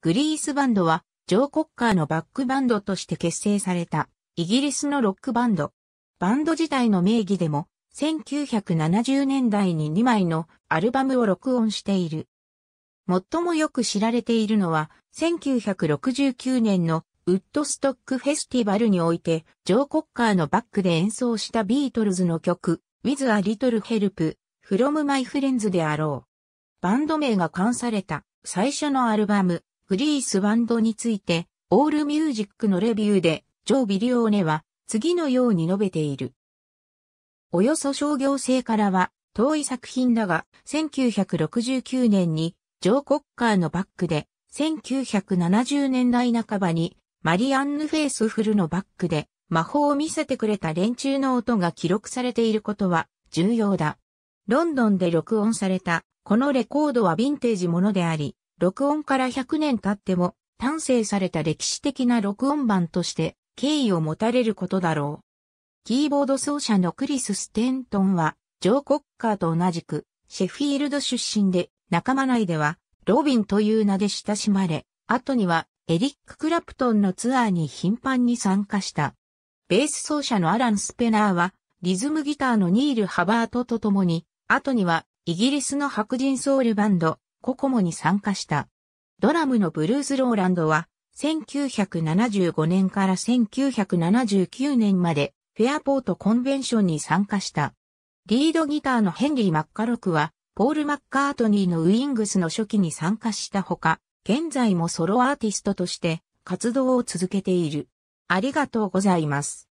グリースバンドは、ジョー・コッカーのバックバンドとして結成された、イギリスのロックバンド。バンド自体の名義でも、1970年代に2枚のアルバムを録音している。最もよく知られているのは、1969年のウッドストックフェスティバルにおいて、ジョー・コッカーのバックで演奏したビートルズの曲、With a Little Help, From My Friends であろう。バンド名が冠された最初のアルバム、グリースバンドについて、オールミュージックのレビューで、ジョー・ビリオーネは、次のように述べている。およそ商業性からは、遠い作品だが、1969年に、ジョー・コッカーのバックで、1970年代半ばに、マリアンヌ・フェイスフルのバックで、魔法を見せてくれた連中の音が記録されていることは、重要だ。ロンドンで録音された、このレコードはヴィンテージものであり、録音から100年経っても、丹精された歴史的な録音版として敬意を持たれることだろう。キーボード奏者のクリス・ステントンは、ジョー・コッカーと同じく、シェフィールド出身で、仲間内では、ロビンという名で親しまれ、後には、エリック・クラプトンのツアーに頻繁に参加した。ベース奏者のアラン・スペナーは、リズムギターのニール・ハバートと共に、後には、イギリスの白人ソウルバンド、ココモに参加した。ドラムのブルーズ・ローランドは、1975年から1979年まで、フェアポートコンベンションに参加した。リードギターのヘンリー・マッカロクは、ポール・マッカートニーのウィングスの初期に参加したほか、現在もソロアーティストとして活動を続けている。ありがとうございます。